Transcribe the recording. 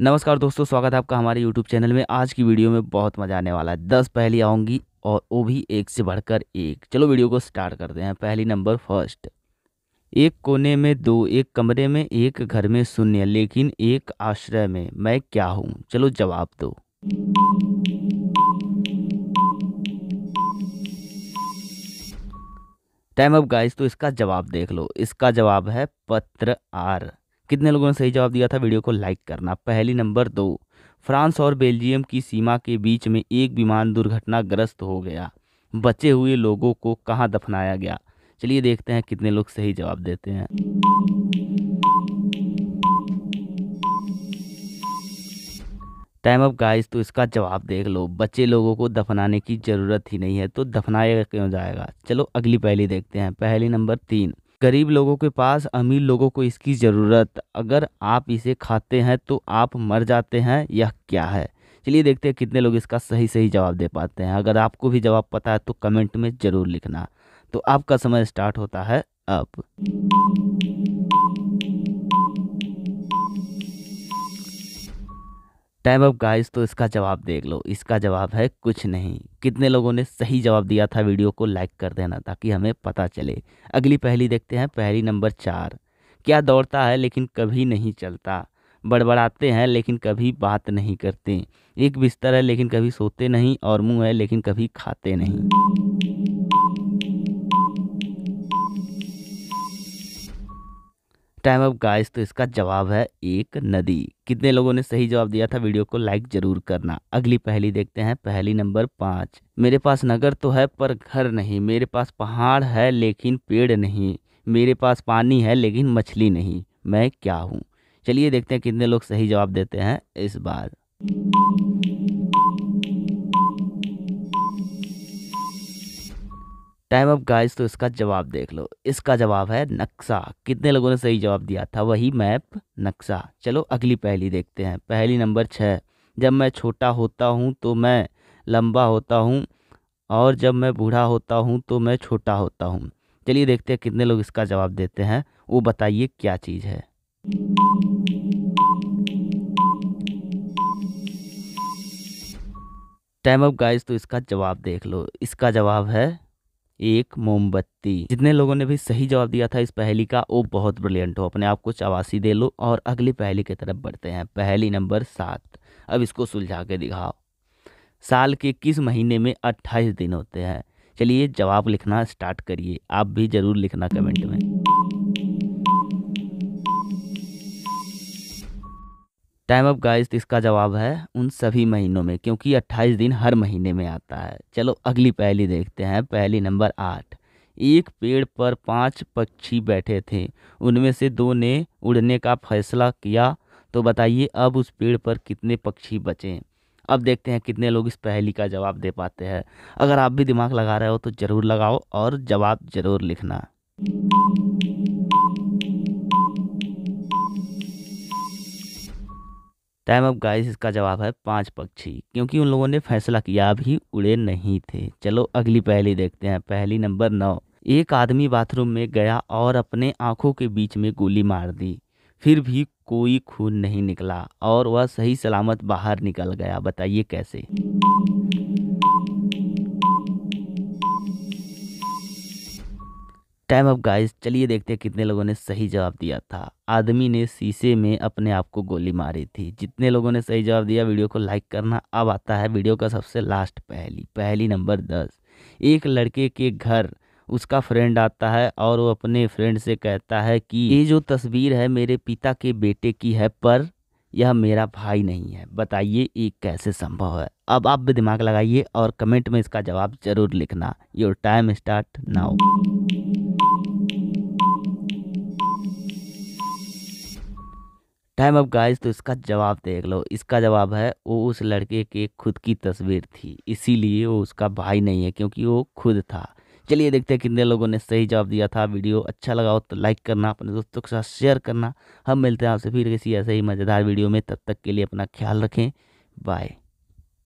नमस्कार दोस्तों स्वागत है आपका हमारे यूट्यूब चैनल में आज की वीडियो में बहुत मज़ा आने वाला है दस पहली आऊँगी और वो भी एक से बढ़कर एक चलो वीडियो को स्टार्ट करते हैं पहली नंबर फर्स्ट एक कोने में दो एक कमरे में एक घर में शून्य लेकिन एक आश्रय में मैं क्या हूँ चलो जवाब दो टाइम अप गाइस तो इसका जवाब देख लो इसका जवाब है पत्र आर कितने लोगों ने सही जवाब दिया था वीडियो को लाइक करना पहली नंबर दो फ्रांस और बेल्जियम की सीमा के बीच में एक विमान दुर्घटनाग्रस्त हो गया बचे हुए लोगों को कहाँ दफनाया गया चलिए देखते हैं कितने लोग सही जवाब देते हैं टाइम अप गाइस तो इसका जवाब देख लो बच्चे लोगों को दफनाने की ज़रूरत ही नहीं है तो दफनाया क्यों जाएगा चलो अगली पहली देखते हैं पहली नंबर तीन गरीब लोगों के पास अमीर लोगों को इसकी ज़रूरत अगर आप इसे खाते हैं तो आप मर जाते हैं यह क्या है चलिए देखते हैं कितने लोग इसका सही सही जवाब दे पाते हैं अगर आपको भी जवाब पता है तो कमेंट में ज़रूर लिखना तो आपका समय स्टार्ट होता है अब टाइम अप गाइस तो इसका जवाब देख लो इसका जवाब है कुछ नहीं कितने लोगों ने सही जवाब दिया था वीडियो को लाइक कर देना ताकि हमें पता चले अगली पहली देखते हैं पहली नंबर चार क्या दौड़ता है लेकिन कभी नहीं चलता बड़बड़ाते हैं लेकिन कभी बात नहीं करते एक बिस्तर है लेकिन कभी सोते नहीं और मुंह है लेकिन कभी खाते नहीं टाइम अब गाइस तो इसका जवाब है एक नदी कितने लोगों ने सही जवाब दिया था वीडियो को लाइक जरूर करना अगली पहली देखते हैं पहली नंबर पाँच मेरे पास नगर तो है पर घर नहीं मेरे पास पहाड़ है लेकिन पेड़ नहीं मेरे पास पानी है लेकिन मछली नहीं मैं क्या हूँ चलिए देखते हैं कितने लोग सही जवाब देते हैं इस बार टाइम अप गाइस तो इसका जवाब देख लो इसका जवाब है नक्शा कितने लोगों ने सही जवाब दिया था वही मैप नक्शा चलो अगली पहली देखते हैं पहली नंबर छः जब मैं छोटा होता हूँ तो मैं लंबा होता हूँ और जब मैं बूढ़ा होता हूँ तो मैं छोटा होता हूँ चलिए देखते हैं कितने लोग इसका जवाब देते हैं वो बताइए क्या चीज़ है टाइम अप गाइस तो इसका जवाब देख लो इसका जवाब है एक मोमबत्ती जितने लोगों ने भी सही जवाब दिया था इस पहली का वो बहुत ब्रिलियंट हो अपने आप को चवासी दे लो और अगली पहली की तरफ बढ़ते हैं पहली नंबर सात अब इसको सुलझा के दिखाओ साल के किस महीने में अट्ठाईस दिन होते हैं चलिए जवाब लिखना स्टार्ट करिए आप भी ज़रूर लिखना कमेंट में टाइम ऑफ गाइस इसका जवाब है उन सभी महीनों में क्योंकि 28 दिन हर महीने में आता है चलो अगली पहली देखते हैं पहली नंबर आठ एक पेड़ पर पांच पक्षी बैठे थे उनमें से दो ने उड़ने का फैसला किया तो बताइए अब उस पेड़ पर कितने पक्षी बचे अब देखते हैं कितने लोग इस पहली का जवाब दे पाते हैं अगर आप भी दिमाग लगा रहे हो तो ज़रूर लगाओ और जवाब ज़रूर लिखना टाइम ऑफ गाइस इसका जवाब है पांच पक्षी क्योंकि उन लोगों ने फैसला किया अभी उड़े नहीं थे चलो अगली पहली देखते हैं पहली नंबर नौ एक आदमी बाथरूम में गया और अपने आंखों के बीच में गोली मार दी फिर भी कोई खून नहीं निकला और वह सही सलामत बाहर निकल गया बताइए कैसे टाइम अप गाइस चलिए देखते हैं कितने लोगों ने सही जवाब दिया था आदमी ने शीशे में अपने आप को गोली मारी थी जितने लोगों ने सही जवाब दिया वीडियो को लाइक करना अब आता है वीडियो का सबसे लास्ट पहली पहली नंबर दस एक लड़के के घर उसका फ्रेंड आता है और वो अपने फ्रेंड से कहता है कि ये जो तस्वीर है मेरे पिता के बेटे की है पर यह मेरा भाई नहीं है बताइए ये कैसे संभव है अब आप भी दिमाग लगाइए और कमेंट में इसका जवाब जरूर लिखना your time start now time up guys तो इसका जवाब देख लो इसका जवाब है वो उस लड़के के खुद की तस्वीर थी इसीलिए वो उसका भाई नहीं है क्योंकि वो खुद था चलिए देखते हैं कितने लोगों ने सही जवाब दिया था वीडियो अच्छा लगा हो तो लाइक करना अपने दोस्तों के साथ शेयर करना हम मिलते हैं आपसे फिर किसी ऐसे ही मज़ेदार वीडियो में तब तक के लिए अपना ख्याल रखें बाय